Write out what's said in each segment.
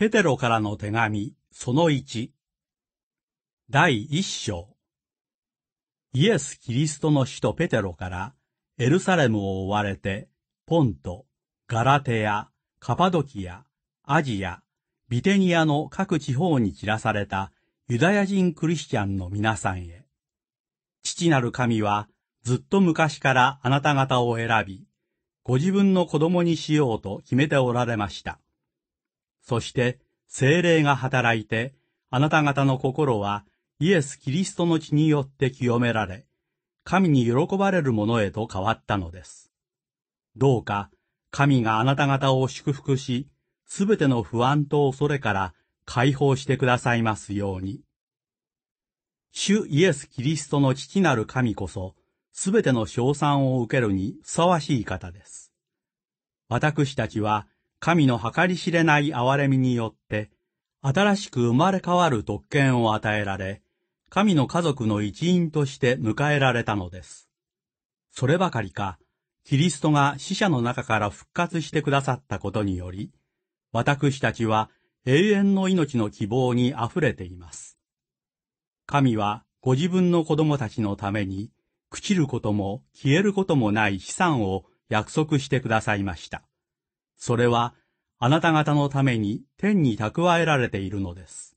ペテロからの手紙、その1。第一章。イエス・キリストの使徒ペテロから、エルサレムを追われて、ポント、ガラテア、カパドキア、アジア、ビテニアの各地方に散らされたユダヤ人クリスチャンの皆さんへ。父なる神は、ずっと昔からあなた方を選び、ご自分の子供にしようと決めておられました。そして精霊が働いて、あなた方の心はイエス・キリストの血によって清められ、神に喜ばれるものへと変わったのです。どうか、神があなた方を祝福し、すべての不安と恐れから解放してくださいますように。主イエス・キリストの父なる神こそ、すべての称賛を受けるにふさわしい方です。私たちは、神の計り知れない憐れみによって、新しく生まれ変わる特権を与えられ、神の家族の一員として迎えられたのです。そればかりか、キリストが死者の中から復活してくださったことにより、私たちは永遠の命の希望に溢れています。神はご自分の子供たちのために、朽ちることも消えることもない資産を約束してくださいました。それはあなた方のために天に蓄えられているのです。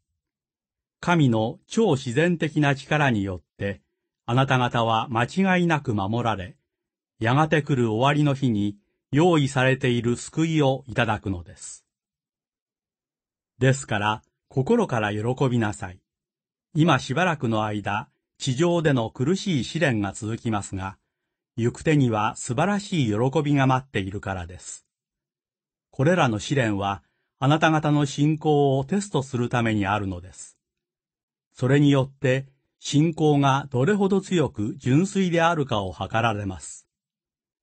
神の超自然的な力によって、あなた方は間違いなく守られ、やがて来る終わりの日に用意されている救いをいただくのです。ですから、心から喜びなさい。今しばらくの間、地上での苦しい試練が続きますが、行く手には素晴らしい喜びが待っているからです。これらの試練は、あなた方の信仰をテストするためにあるのです。それによって、信仰がどれほど強く純粋であるかを測られます。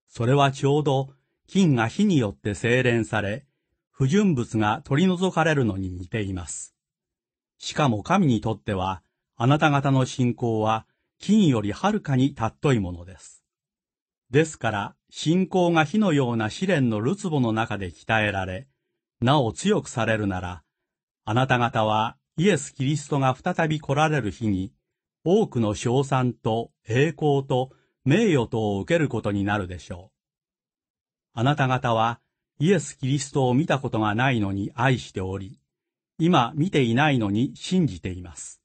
それはちょうど、金が火によって精錬され、不純物が取り除かれるのに似ています。しかも神にとっては、あなた方の信仰は、金よりはるかに尊いものです。ですから、信仰が火のような試練のるつぼの中で鍛えられ、なお強くされるなら、あなた方はイエス・キリストが再び来られる日に、多くの賞賛と栄光と名誉とを受けることになるでしょう。あなた方はイエス・キリストを見たことがないのに愛しており、今見ていないのに信じています。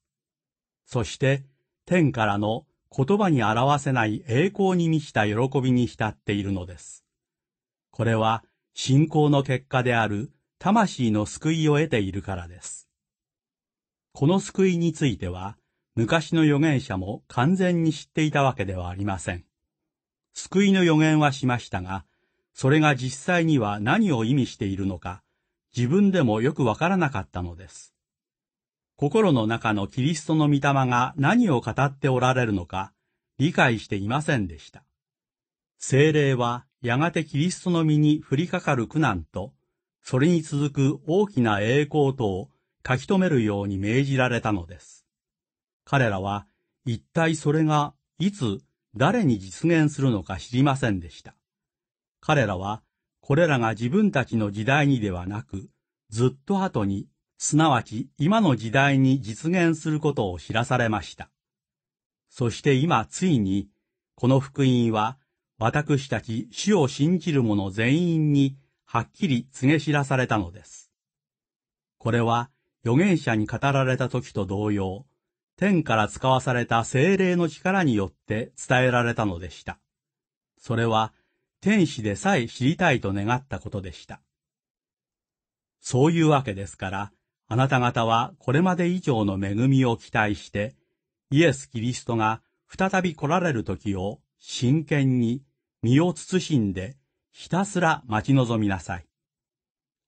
そして天からの言葉に表せない栄光に満ちた喜びに浸っているのです。これは信仰の結果である魂の救いを得ているからです。この救いについては、昔の預言者も完全に知っていたわけではありません。救いの予言はしましたが、それが実際には何を意味しているのか、自分でもよくわからなかったのです。心の中のキリストの御霊が何を語っておられるのか理解していませんでした。精霊はやがてキリストの身に降りかかる苦難と、それに続く大きな栄光とを書き留めるように命じられたのです。彼らは一体それがいつ誰に実現するのか知りませんでした。彼らはこれらが自分たちの時代にではなく、ずっと後にすなわち今の時代に実現することを知らされました。そして今ついに、この福音は、私たち主を信じる者全員にはっきり告げ知らされたのです。これは預言者に語られた時と同様、天から使わされた精霊の力によって伝えられたのでした。それは天使でさえ知りたいと願ったことでした。そういうわけですから、あなた方はこれまで以上の恵みを期待して、イエス・キリストが再び来られる時を真剣に身を慎んでひたすら待ち望みなさい。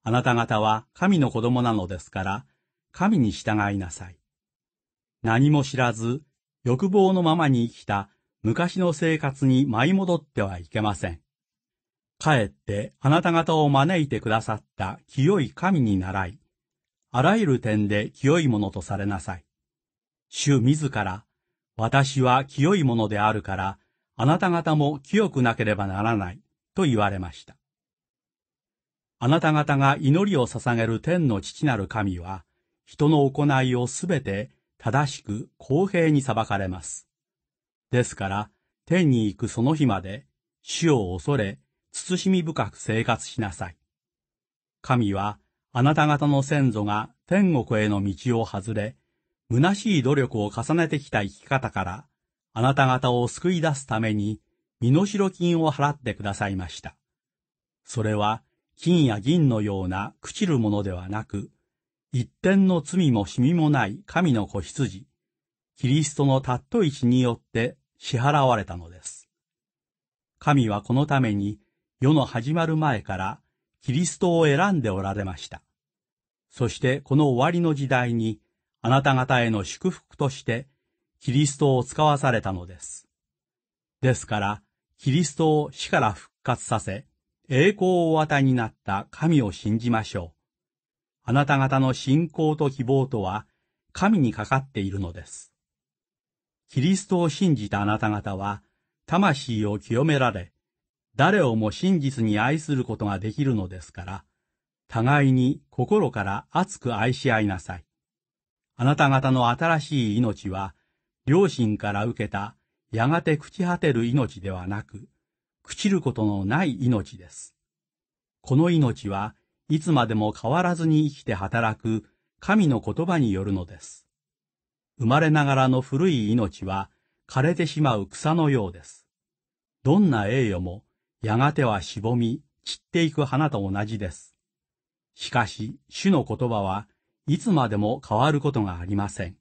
あなた方は神の子供なのですから、神に従いなさい。何も知らず、欲望のままに生きた昔の生活に舞い戻ってはいけません。かえってあなた方を招いてくださった清い神に習い、あらゆる点で清いものとされなさい。主自ら、私は清いものであるから、あなた方も清くなければならない、と言われました。あなた方が祈りを捧げる天の父なる神は、人の行いをすべて正しく公平に裁かれます。ですから、天に行くその日まで、死を恐れ、慎み深く生活しなさい。神は、あなた方の先祖が天国への道を外れ、虚しい努力を重ねてきた生き方から、あなた方を救い出すために、身代金を払ってくださいました。それは、金や銀のような朽ちるものではなく、一点の罪もシミもない神の子羊、キリストのたっと一によって支払われたのです。神はこのために、世の始まる前から、キリストを選んでおられました。そしてこの終わりの時代に、あなた方への祝福として、キリストを使わされたのです。ですから、キリストを死から復活させ、栄光をお与えになった神を信じましょう。あなた方の信仰と希望とは、神にかかっているのです。キリストを信じたあなた方は、魂を清められ、誰をも真実に愛することができるのですから、互いに心から熱く愛し合いなさい。あなた方の新しい命は、両親から受けたやがて朽ち果てる命ではなく、朽ちることのない命です。この命はいつまでも変わらずに生きて働く神の言葉によるのです。生まれながらの古い命は枯れてしまう草のようです。どんな栄誉もやがてはしぼみ、散っていく花と同じです。しかし、主の言葉はいつまでも変わることがありません。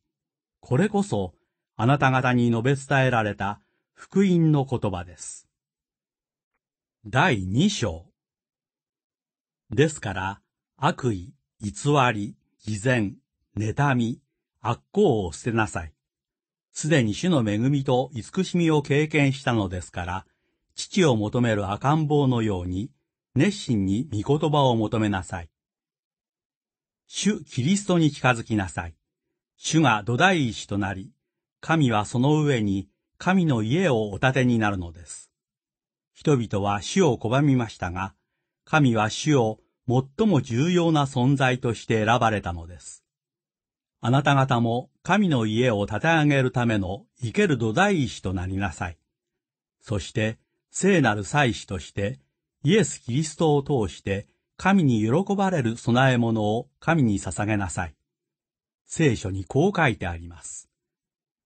これこそ、あなた方に述べ伝えられた福音の言葉です。第二章。ですから、悪意、偽り、偽善、妬み、悪行を捨てなさい。すでに主の恵みと慈しみを経験したのですから、父を求める赤ん坊のように、熱心に御言葉を求めなさい。主キリストに近づきなさい。主が土台石となり、神はその上に神の家をお建てになるのです。人々は主を拒みましたが、神は主を最も重要な存在として選ばれたのです。あなた方も神の家を建て上げるための生ける土台石となりなさい。そして聖なる祭司として、イエス・キリストを通して、神に喜ばれる供え物を神に捧げなさい。聖書にこう書いてあります。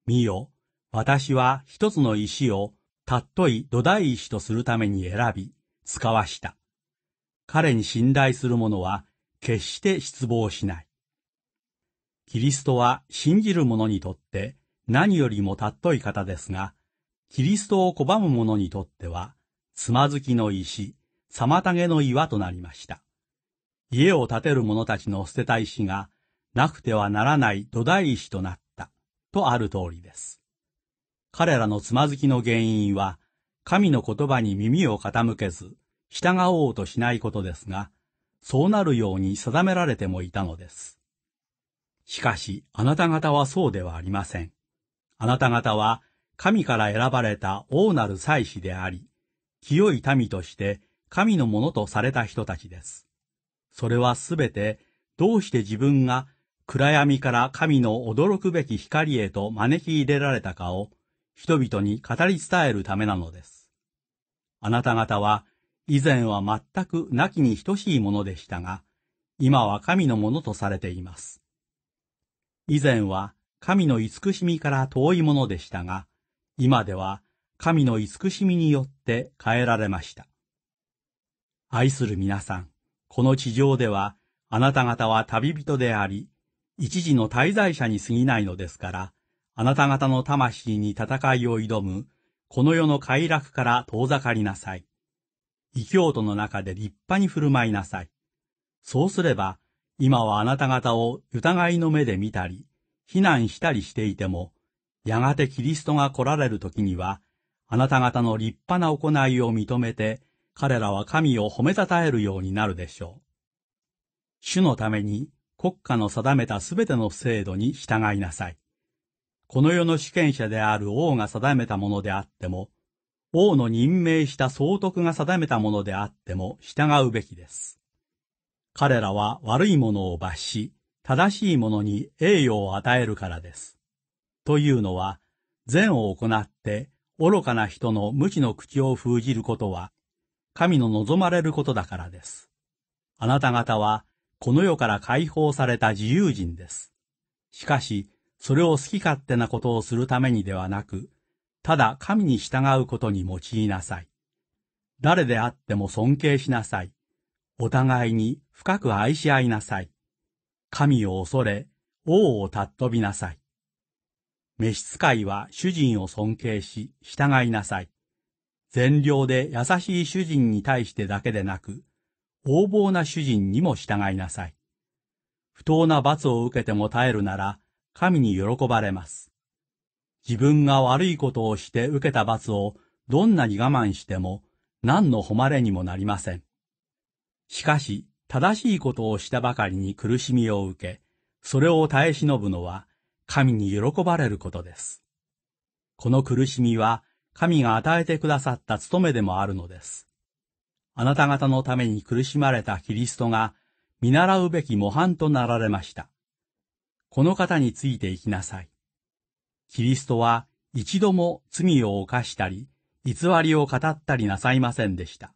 見よ、私は一つの石をたっとい土台石とするために選び、使わした。彼に信頼する者は決して失望しない。キリストは信じる者にとって何よりもたっとい方ですが、キリストを拒む者にとっては、つまずきの石、妨げの岩となりました。家を建てる者たちの捨てた石が、なくてはならない土台石となった、とある通りです。彼らのつまずきの原因は、神の言葉に耳を傾けず、従おうとしないことですが、そうなるように定められてもいたのです。しかし、あなた方はそうではありません。あなた方は神から選ばれた王なる祭司であり、清い民として神のものとされた人たちです。それはすべて、どうして自分が暗闇から神の驚くべき光へと招き入れられたかを人々に語り伝えるためなのです。あなた方は以前は全くなきに等しいものでしたが、今は神のものとされています。以前は神の慈しみから遠いものでしたが、今では神の慈しみによって変えられました。愛する皆さん、この地上ではあなた方は旅人であり、一時の滞在者に過ぎないのですから、あなた方の魂に戦いを挑む、この世の快楽から遠ざかりなさい。異教徒の中で立派に振る舞いなさい。そうすれば、今はあなた方を疑いの目で見たり、非難したりしていても、やがてキリストが来られる時には、あなた方の立派な行いを認めて、彼らは神を褒めたたえるようになるでしょう。主のために国家の定めたすべての制度に従いなさい。この世の主権者である王が定めたものであっても、王の任命した総督が定めたものであっても従うべきです。彼らは悪いものを罰し、正しいものに栄誉を与えるからです。というのは、善を行って愚かな人の無知の口を封じることは、神の望まれることだからです。あなた方は、この世から解放された自由人です。しかし、それを好き勝手なことをするためにではなく、ただ神に従うことに用いなさい。誰であっても尊敬しなさい。お互いに深く愛し合いなさい。神を恐れ、王を尊びなさい。召使いは主人を尊敬し、従いなさい。善良で優しい主人に対してだけでなく、横暴な主人にも従いなさい。不当な罰を受けても耐えるなら、神に喜ばれます。自分が悪いことをして受けた罰をどんなに我慢しても何の誉れにもなりません。しかし、正しいことをしたばかりに苦しみを受け、それを耐え忍ぶのは神に喜ばれることです。この苦しみは神が与えてくださった務めでもあるのです。あなた方のために苦しまれたキリストが見習うべき模範となられました。この方について行きなさい。キリストは一度も罪を犯したり、偽りを語ったりなさいませんでした。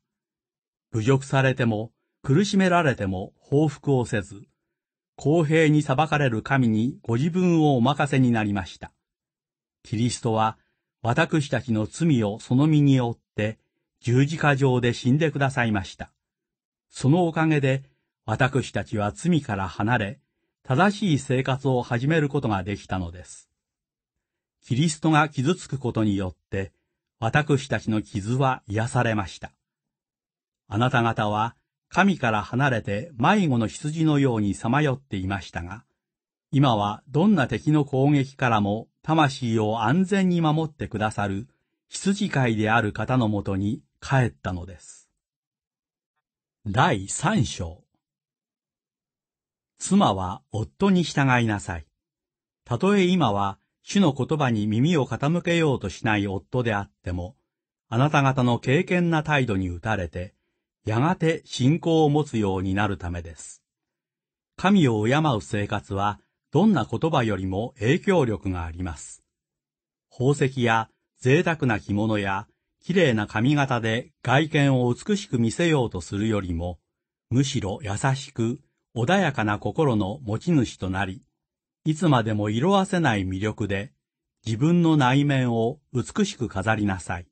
侮辱されても、苦しめられても報復をせず、公平に裁かれる神にご自分をお任せになりました。キリストは私たちの罪をその身に負って十字架上で死んでくださいました。そのおかげで私たちは罪から離れ、正しい生活を始めることができたのです。キリストが傷つくことによって、私たちの傷は癒されました。あなた方は神から離れて迷子の羊のようにさまよっていましたが、今はどんな敵の攻撃からも魂を安全に守ってくださる羊飼いである方のもとに帰ったのです。第三章妻は夫に従いなさい。たとえ今は主の言葉に耳を傾けようとしない夫であっても、あなた方の敬虔な態度に打たれて、やがて信仰を持つようになるためです。神を敬う生活は、どんな言葉よりも影響力があります。宝石や贅沢な着物や綺麗な髪型で外見を美しく見せようとするよりも、むしろ優しく穏やかな心の持ち主となり、いつまでも色あせない魅力で自分の内面を美しく飾りなさい。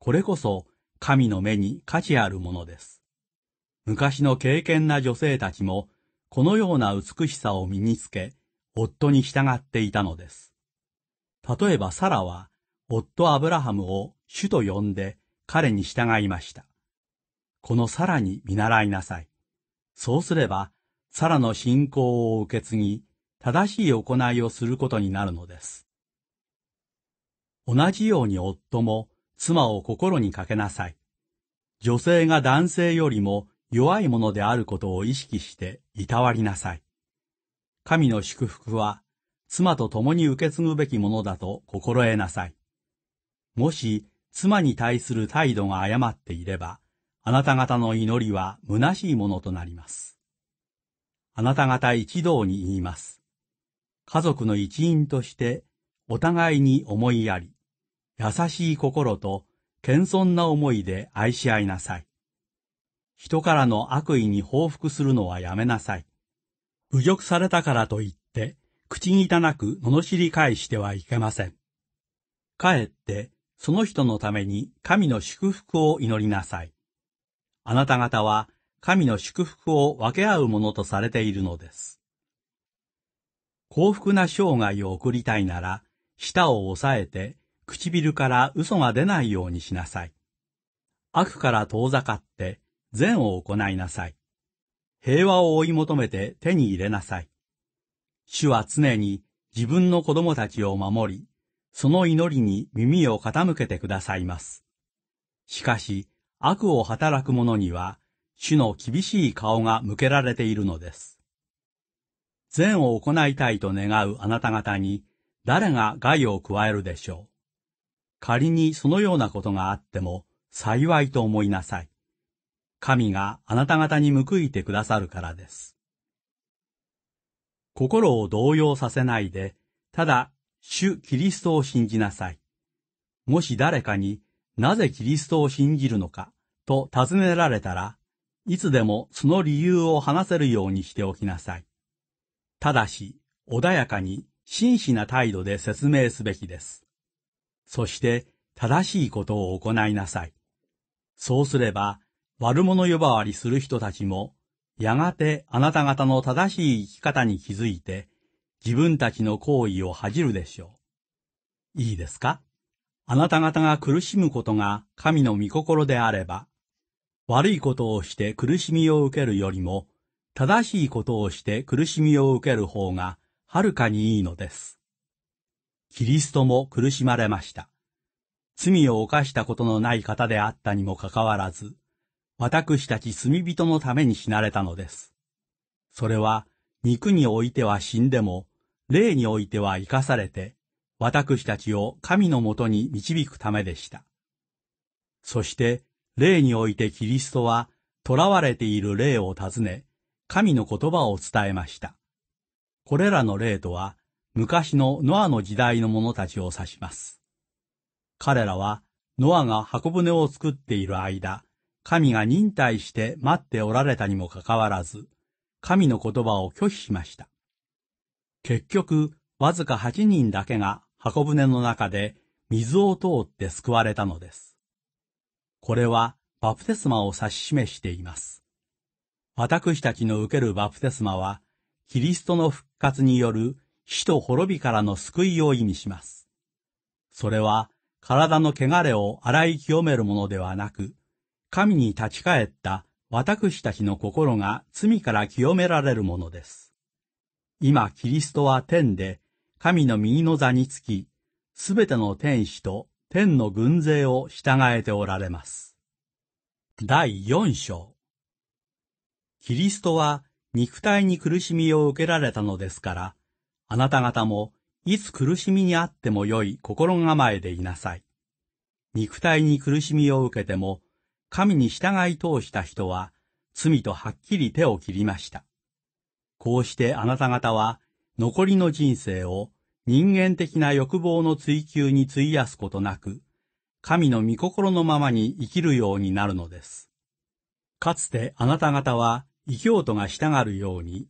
これこそ神の目に価値あるものです。昔の敬虔な女性たちも、このような美しさを身につけ、夫に従っていたのです。例えばサラは、夫アブラハムを主と呼んで彼に従いました。このサラに見習いなさい。そうすれば、サラの信仰を受け継ぎ、正しい行いをすることになるのです。同じように夫も、妻を心にかけなさい。女性が男性よりも弱いものであることを意識していたわりなさい。神の祝福は妻と共に受け継ぐべきものだと心得なさい。もし妻に対する態度が誤っていれば、あなた方の祈りは虚しいものとなります。あなた方一同に言います。家族の一員として、お互いに思いやり、優しい心と謙遜な思いで愛し合いなさい。人からの悪意に報復するのはやめなさい。侮辱されたからといって、口汚く罵り返してはいけません。かえって、その人のために神の祝福を祈りなさい。あなた方は神の祝福を分け合うものとされているのです。幸福な生涯を送りたいなら、舌を抑えて唇から嘘が出ないようにしなさい。悪から遠ざかって善を行いなさい。平和を追い求めて手に入れなさい。主は常に自分の子供たちを守り、その祈りに耳を傾けてくださいます。しかし、悪を働く者には、主の厳しい顔が向けられているのです。善を行いたいと願うあなた方に、誰が害を加えるでしょう。仮にそのようなことがあっても幸いと思いなさい。神があなた方に報いてくださるからです。心を動揺させないで、ただ、主キリストを信じなさい。もし誰かになぜキリストを信じるのかと尋ねられたら、いつでもその理由を話せるようにしておきなさい。ただし、穏やかに真摯な態度で説明すべきです。そして正しいことを行いなさい。そうすれば、悪者呼ばわりする人たちも、やがてあなた方の正しい生き方に気づいて、自分たちの行為を恥じるでしょう。いいですかあなた方が苦しむことが神の御心であれば、悪いことをして苦しみを受けるよりも、正しいことをして苦しみを受ける方が、はるかにいいのです。キリストも苦しまれました。罪を犯したことのない方であったにもかかわらず、私たち罪人のために死なれたのです。それは、肉においては死んでも、霊においては生かされて、私たちを神のもとに導くためでした。そして、霊においてキリストは、囚われている霊を訪ね、神の言葉を伝えました。これらの霊とは、昔のノアの時代の者たちを指します。彼らは、ノアが箱舟を作っている間、神が忍耐して待っておられたにもかかわらず、神の言葉を拒否しました。結局、わずか8人だけが箱舟の中で水を通って救われたのです。これはバプテスマを指し示しています。私たちの受けるバプテスマは、キリストの復活による死と滅びからの救いを意味します。それは、体の汚れを洗い清めるものではなく、神に立ち返った私たちの心が罪から清められるものです。今、キリストは天で、神の右の座につき、すべての天使と天の軍勢を従えておられます。第四章キリストは肉体に苦しみを受けられたのですから、あなた方も、いつ苦しみにあってもよい心構えでいなさい。肉体に苦しみを受けても、神に従い通した人は、罪とはっきり手を切りました。こうしてあなた方は、残りの人生を人間的な欲望の追求に費やすことなく、神の御心のままに生きるようになるのです。かつてあなた方は、異教徒が従うように、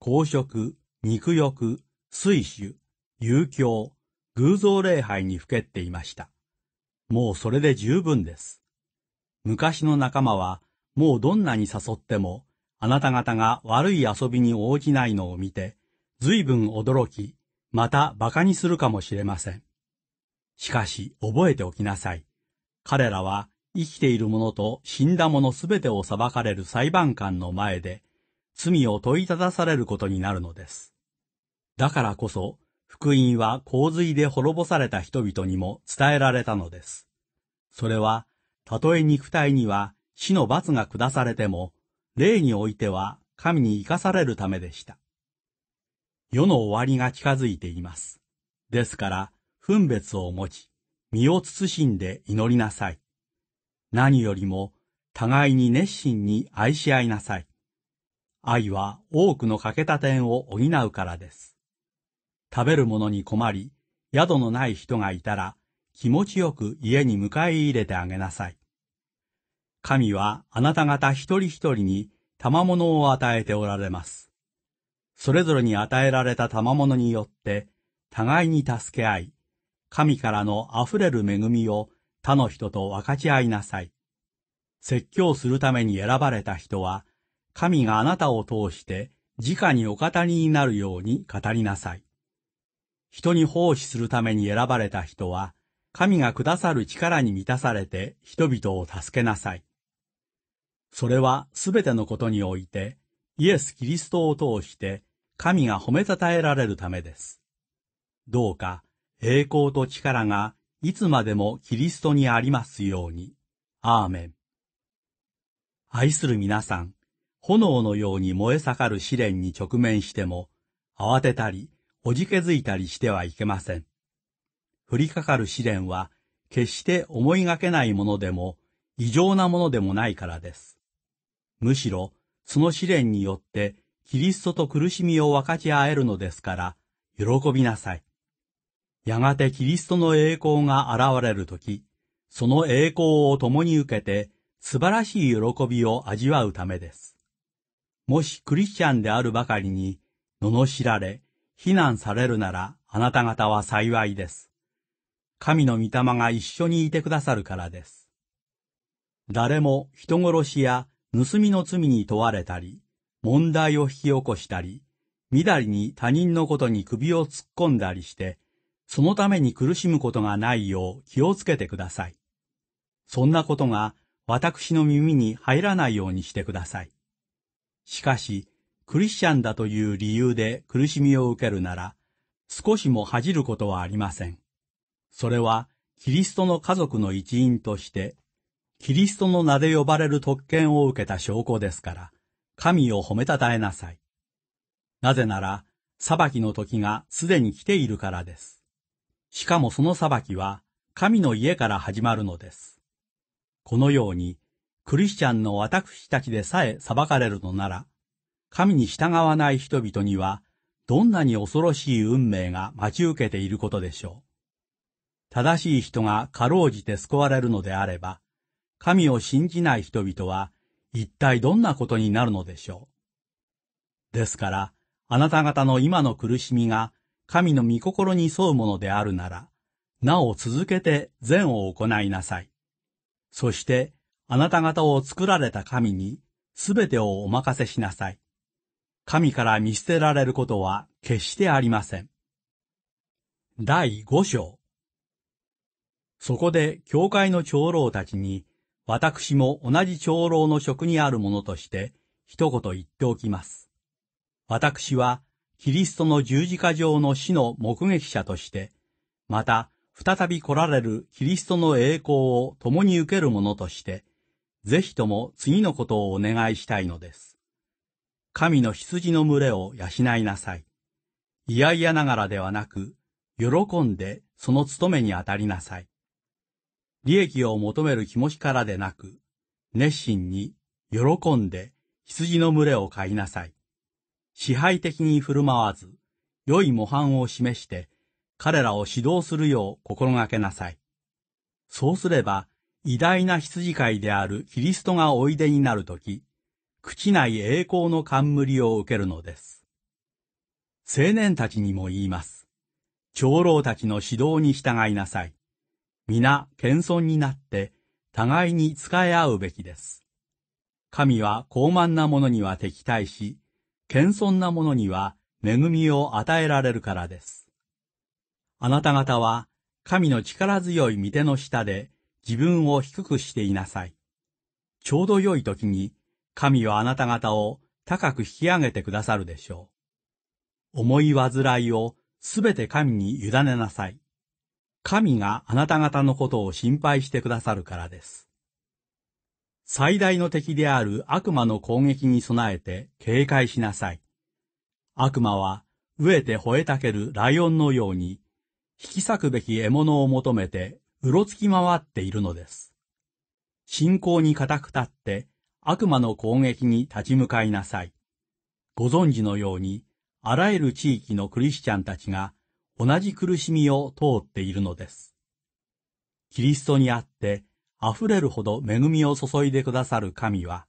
公職、肉欲、水種、遊興、偶像礼拝にふけっていました。もうそれで十分です。昔の仲間は、もうどんなに誘っても、あなた方が悪い遊びに応じないのを見て、随分驚き、また馬鹿にするかもしれません。しかし、覚えておきなさい。彼らは、生きている者と死んだ者すべてを裁かれる裁判官の前で、罪を問いただされることになるのです。だからこそ、福音は洪水で滅ぼされた人々にも伝えられたのです。それは、たとえ肉体には死の罰が下されても、霊においては神に生かされるためでした。世の終わりが近づいています。ですから、分別を持ち、身を慎んで祈りなさい。何よりも、互いに熱心に愛し合いなさい。愛は多くの欠けた点を補うからです。食べるものに困り、宿のない人がいたら、気持ちよく家に迎え入れてあげなさい。神はあなた方一人一人に賜物を与えておられます。それぞれに与えられた賜物によって、互いに助け合い、神からの溢れる恵みを他の人と分かち合いなさい。説教するために選ばれた人は、神があなたを通して直にお語りになるように語りなさい。人に奉仕するために選ばれた人は、神がくださる力に満たされて人々を助けなさい。それはすべてのことにおいて、イエス・キリストを通して神が褒めたたえられるためです。どうか栄光と力がいつまでもキリストにありますように。アーメン。愛する皆さん、炎のように燃え盛る試練に直面しても、慌てたり、おじけづいたりしてはいけません。降りかかる試練は、決して思いがけないものでも、異常なものでもないからです。むしろ、その試練によって、キリストと苦しみを分かち合えるのですから、喜びなさい。やがてキリストの栄光が現れるとき、その栄光を共に受けて、素晴らしい喜びを味わうためです。もしクリスチャンであるばかりに、罵られ、非難されるならあなた方は幸いです。神の御霊が一緒にいてくださるからです。誰も人殺しや盗みの罪に問われたり、問題を引き起こしたり、みだりに他人のことに首を突っ込んだりして、そのために苦しむことがないよう気をつけてください。そんなことが私の耳に入らないようにしてください。しかし、クリスチャンだという理由で苦しみを受けるなら、少しも恥じることはありません。それは、キリストの家族の一員として、キリストの名で呼ばれる特権を受けた証拠ですから、神を褒めたたえなさい。なぜなら、裁きの時がすでに来ているからです。しかもその裁きは、神の家から始まるのです。このように、クリスチャンの私たちでさえ裁かれるのなら、神に従わない人々には、どんなに恐ろしい運命が待ち受けていることでしょう。正しい人がかろうじて救われるのであれば、神を信じない人々は一体どんなことになるのでしょう。ですから、あなた方の今の苦しみが神の御心に沿うものであるなら、なお続けて善を行いなさい。そして、あなた方を作られた神に、すべてをお任せしなさい。神から見捨てられることは決してありません。第五章。そこで、教会の長老たちに、私も同じ長老の職にあるものとして、一言言っておきます。私は、キリストの十字架上の死の目撃者として、また、再び来られるキリストの栄光を共に受けるものとして、ぜひとも次のことをお願いしたいのです。神の羊の群れを養いなさい。いやいやながらではなく、喜んでその務めにあたりなさい。利益を求める気持ちからでなく、熱心に喜んで羊の群れを飼いなさい。支配的に振る舞わず、良い模範を示して、彼らを指導するよう心がけなさい。そうすれば、偉大な羊飼いであるキリストがおいでになるとき、朽ちない栄光の冠を受けるのです。青年たちにも言います。長老たちの指導に従いなさい。皆、謙遜になって、互いに仕え合うべきです。神は傲慢な者には敵対し、謙遜な者には恵みを与えられるからです。あなた方は、神の力強い御手の下で自分を低くしていなさい。ちょうど良い時に神はあなた方を高く引き上げてくださるでしょう。思い煩いをすべて神に委ねなさい。神があなた方のことを心配してくださるからです。最大の敵である悪魔の攻撃に備えて警戒しなさい。悪魔は飢えて吠えたけるライオンのように、引き裂くべき獲物を求めてうろつき回っているのです。信仰に固く立って悪魔の攻撃に立ち向かいなさい。ご存知のように、あらゆる地域のクリスチャンたちが同じ苦しみを通っているのです。キリストにあって溢れるほど恵みを注いでくださる神は、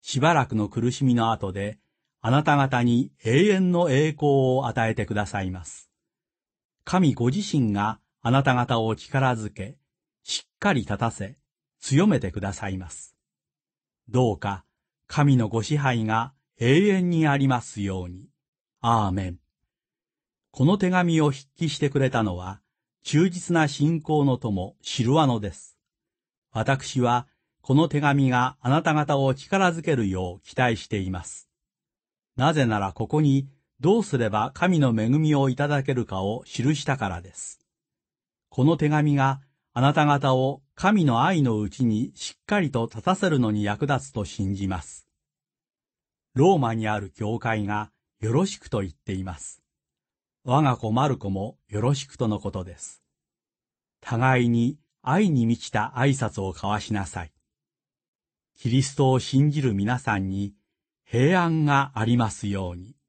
しばらくの苦しみの後で、あなた方に永遠の栄光を与えてくださいます。神ご自身があなた方を力づけ、しっかり立たせ、強めてくださいます。どうか神のご支配が永遠にありますように。アーメン。この手紙を筆記してくれたのは、忠実な信仰の友、シルワノです。私は、この手紙があなた方を力づけるよう期待しています。なぜならここに、どうすれば神の恵みをいただけるかを記したからです。この手紙があなた方を神の愛のうちにしっかりと立たせるのに役立つと信じます。ローマにある教会がよろしくと言っています。我が子マルコもよろしくとのことです。互いに愛に満ちた挨拶を交わしなさい。キリストを信じる皆さんに平安がありますように。